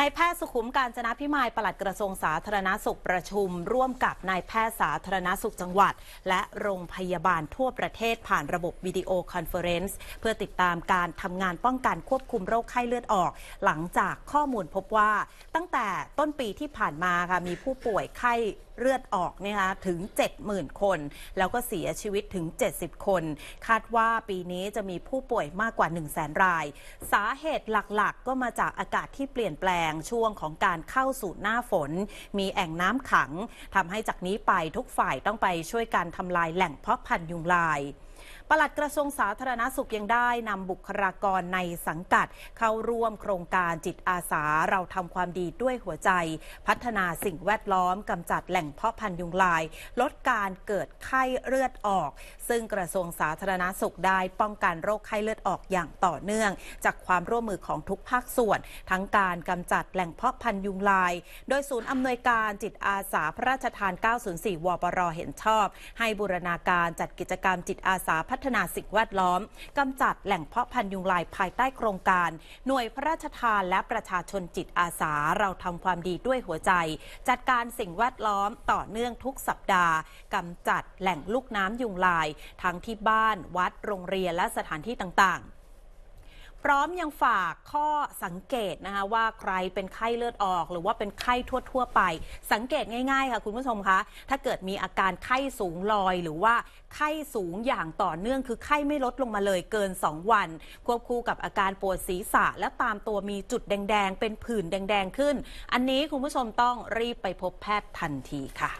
นายแพทย์สุขุมการจนะพิมายปลัดกระทรวงสาธารณาสุขประชุม ร่วมกับนายแพทย์สาธารณาสุขจังหวัด และโรงพยาบาลทั่วประเทศผ่านระบบวิดีโอคอนเฟอเรนซ์ เพื่อติดตามการทำงานป้องกันควบคุมโรคไข้เลือดออก หลังจากข้อมูลพบว่า ตั้งแต่ต้นปีที่ผ่านมาค่ะมีผู้ป่วยไข้เลือดออกนะคะถึง70,000 คน แล้วก็เสียชีวิตถึง 70 คน คาดว่าปีนี้จะมีผู้ป่วยมากกว่า 1 0 0 0 0แสนราย สาเหตุหลักๆ ก็มาจากอากาศที่เปลี่ยนแปลงช่วงของการเข้าสู่หน้าฝน มีแอ่งน้ำขังทำให้จากนี้ไปทุกฝ่ายต้องไปช่วยการทำลายแหล่งเพาะพันธุ์ยุงลายปลัดกระทรวงสาธารณสุขยังได้นำบุคลากรในสังกัด เข้าร่วมโครงการจิตอาสาเราทำความดีด้วยหัวใจ พัฒนาสิ่งแวดล้อมกำจัดแหล่งเพาะพันธุ์ยุงลาย ลดการเกิดไข้เลือดออก ซึ่งกระทรวงสาธารณสุขได้ป้องกันโรคไข้เลือดออกอย่างต่อเนื่อง จากความร่วมมือของทุกภาคส่วน ทั้งการกำจัดแหล่งเพาะพันธุ์ยุงลาย โดยศูนย์อำนวยการจิตอาสาพระราชทาน 904 วปรเห็นชอบ ให้บูรณาการจัดกิจกรรมจิตอาสาพัพัฒนาสิ่งแวดล้อมกำจัดแหล่งเพาะพันธุ์ยุงลายภายใต้โครงการ หน่วยพระราชทานและประชาชนจิตอาสาเราทำความดีด้วยหัวใจ จัดการสิ่งแวดล้อมต่อเนื่องทุกสัปดาห์กำจัดแหล่งลูกน้ำยุงลาย ทั้งที่บ้าน วัดโรงเรียนและสถานที่ต่าง ๆพร้อมยังฝากข้อสังเกตนะคะว่าใครเป็นไข้เลือดออก หรือว่าเป็นไข้ทั่ว ๆ ไป สังเกตง่ายๆค่ะคุณผู้ชมคะ ถ้าเกิดมีอาการไข้สูงลอยหรือว่าไข้สูงอย่างต่อเนื่องคือไข้ไม่ลดลงมาเลยเกิน2วัน ควบคู่กับอาการปวดศีรษะ และตามตัวมีจุดแดงๆเป็นผื่นแดงๆขึ้น อันนี้คุณผู้ชมต้องรีบไปพบแพทย์ทันทีค่ะ